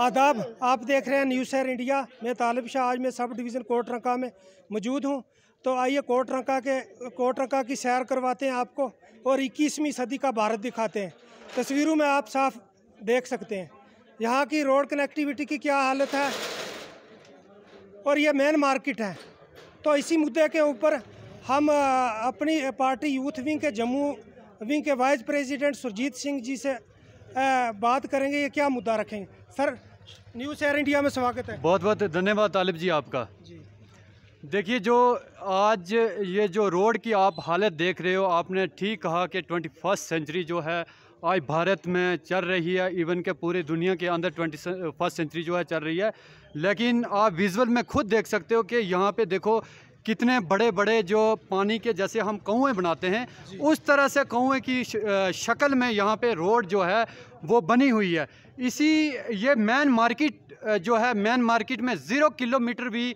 आदाब आप देख रहे हैं न्यूज़ शहर इंडिया मैं तालिब शाह आज मैं सब डिवीज़न कोट रंका में मौजूद हूँ तो आइए कोट रंका के कोट रंका की सैर करवाते हैं आपको और इक्कीसवीं सदी का भारत दिखाते हैं तस्वीरों में आप साफ देख सकते हैं यहाँ की रोड कनेक्टिविटी की क्या हालत है और ये मेन मार्केट है तो इसी मुद्दे के ऊपर हम अपनी पार्टी यूथ विंग के जम्मू विंग के वाइस प्रेसिडेंट सुरजीत सिंह जी से बात करेंगे ये क्या मुद्दा रखेंगे सर न्यूज़ एयर इंडिया में स्वागत है बहुत बहुत धन्यवाद तालिब जी आपका जी देखिए जो आज ये जो रोड की आप हालत देख रहे हो आपने ठीक कहा कि ट्वेंटी फर्स्ट सेंचुरी जो है आज भारत में चल रही है इवन के पूरे दुनिया के अंदर ट्वेंटी फर्स्ट सेंचुरी जो है चल रही है लेकिन आप विजुअल में खुद देख सकते हो कि यहाँ पे देखो कितने बड़े बड़े जो पानी के जैसे हम कौए बनाते हैं उस तरह से कुएँ की शक्ल में यहाँ पे रोड जो है वो बनी हुई है इसी ये मैन मार्केट जो है मैन मार्केट में ज़ीरो किलोमीटर भी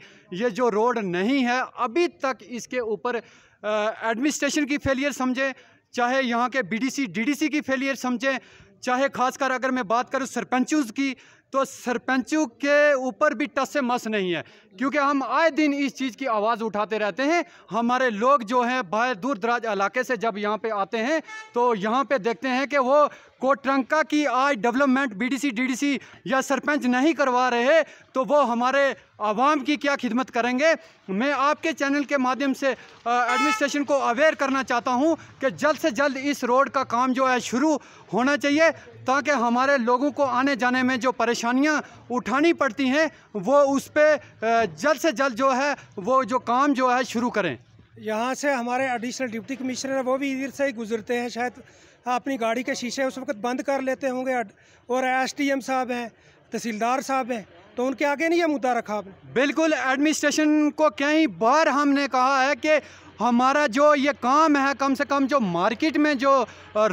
ये जो रोड नहीं है अभी तक इसके ऊपर एडमिनिस्ट्रेशन की फेलियर समझें चाहे यहाँ के बीडीसी डीडीसी की फेलियर समझें चाहे खासकर अगर मैं बात करूँ सरपंचों की तो सरपंचों के ऊपर भी टस से मस नहीं है क्योंकि हम आए दिन इस चीज़ की आवाज़ उठाते रहते हैं हमारे लोग जो हैं बाहर दूर दराज इलाके से जब यहाँ पे आते हैं तो यहाँ पे देखते हैं कि वो कोटरंका की आज डेवलपमेंट बीडीसी डीडीसी या सरपंच नहीं करवा रहे तो वो हमारे आवाम की क्या खिदमत करेंगे मैं आपके चैनल के माध्यम से एडमिनिस्ट्रेशन को अवेयर करना चाहता हूँ कि जल्द से जल्द इस रोड का काम जो है शुरू होना चाहिए ताकि हमारे लोगों को आने जाने में जो परेशानियां उठानी पड़ती हैं वो उस पर जल्द से जल्द जो है वो जो काम जो है शुरू करें यहाँ से हमारे एडिशनल डिप्टी कमिश्नर वो भी इधर से ही गुजरते हैं शायद अपनी गाड़ी के शीशे उस वक्त बंद कर लेते होंगे और एस साहब हैं तहसीलदार साहब हैं तो उनके आगे नहीं ये मुद्दा रखा आपने बिल्कुल एडमिनिस्ट्रेशन को कई बार हमने कहा है कि हमारा जो ये काम है कम से कम जो मार्केट में जो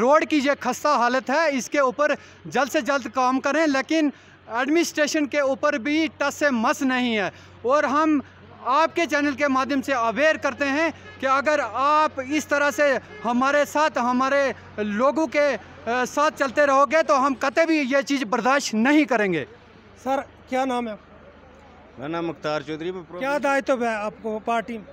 रोड की ये खस्ता हालत है इसके ऊपर जल्द से जल्द काम करें लेकिन एडमिनिस्ट्रेशन के ऊपर भी टस से मस नहीं है और हम आपके चैनल के माध्यम से अवेयर करते हैं कि अगर आप इस तरह से हमारे साथ हमारे लोगों के साथ चलते रहोगे तो हम कतें भी ये चीज़ बर्दाश्त नहीं करेंगे सर क्या नाम है मेरा नाम मुख्तार चौधरी क्या दायित्व तो है आपको पार्टी में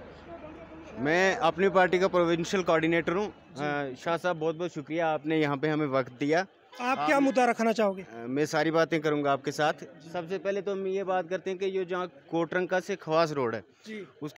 मैं अपनी पार्टी का प्रोविंशियल कोऑर्डिनेटर हूँ हाँ, शाह साहब बहुत बहुत शुक्रिया आपने यहाँ पे हमें वक्त दिया आप क्या मुद्दा रखना चाहोगे हाँ, मैं सारी बातें करूंगा आपके साथ सबसे पहले तो हम ये बात करते हैं कि ये जहाँ कोटरंका से खवास रोड है